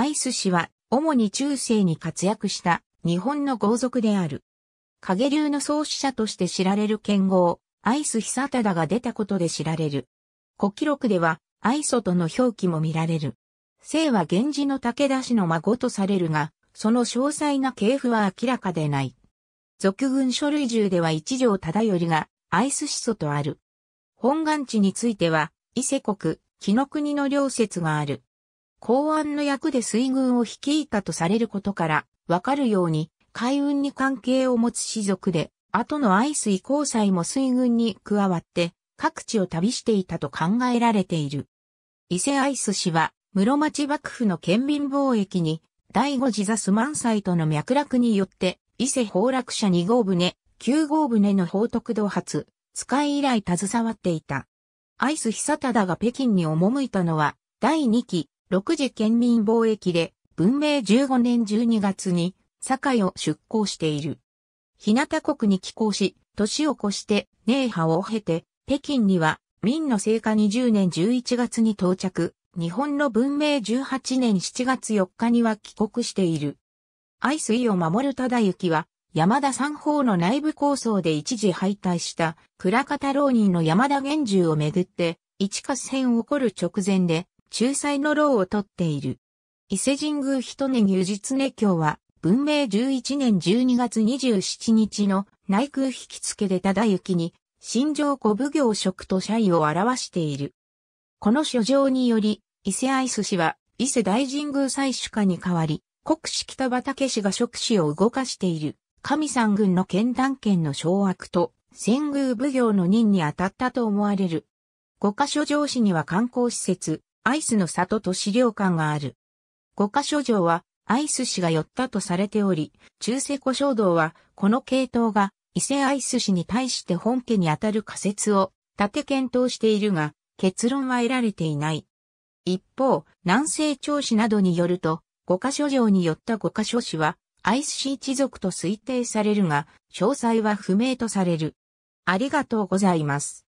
アイス氏は、主に中世に活躍した日本の豪族である。影流の創始者として知られる剣豪、アイス久忠が出たことで知られる。古記録では、アイソとの表記も見られる。姓は源氏の武田氏の孫とされるが、その詳細な系譜は明らかでない。俗軍書類中では一条忠頼が、アイス始祖とある。本願地については、伊勢国、木の国の両説がある。公安の役で水軍を率いたとされることから、わかるように、海運に関係を持つ士族で、後の愛水交際も水軍に加わって、各地を旅していたと考えられている。伊勢愛ス氏は、室町幕府の県民貿易に、第五次座ス満載との脈絡によって、伊勢崩落者二号船、九号船の宝徳道発、使い以来携わっていた。アイス久忠が北京に赴いたのは、第二期六時県民貿易で文明15年12月に堺を出港している。日向国に寄港し、年を越して寧波を経て、北京には明の成果20年11月に到着、日本の文明18年7月4日には帰国している。愛水を守る忠行は、山田三方の内部構想で一時敗退した、倉方浪人の山田玄重をめぐって、一合戦を起こる直前で、仲裁の労をとっている。伊勢神宮一根牛実根教は、文明11年12月27日の内宮引き付けで忠行に、新城古奉行職と社位を表している。この書状により、伊勢愛寿氏は、伊勢大神宮祭主家に代わり、国士北畑氏が職士を動かしている、神山軍の剣断権の掌握と、仙宮奉行の任に当たったと思われる。五箇所城市には観光施設、アイスの里と資料館がある。五箇所城は、アイス氏が寄ったとされており、中世古書道は、この系統が、伊勢アイス氏に対して本家にあたる仮説を、立て検討しているが、結論は得られていない。一方、南西朝氏などによると、五箇所城によった五箇所氏は、アイス氏一族と推定されるが、詳細は不明とされる。ありがとうございます。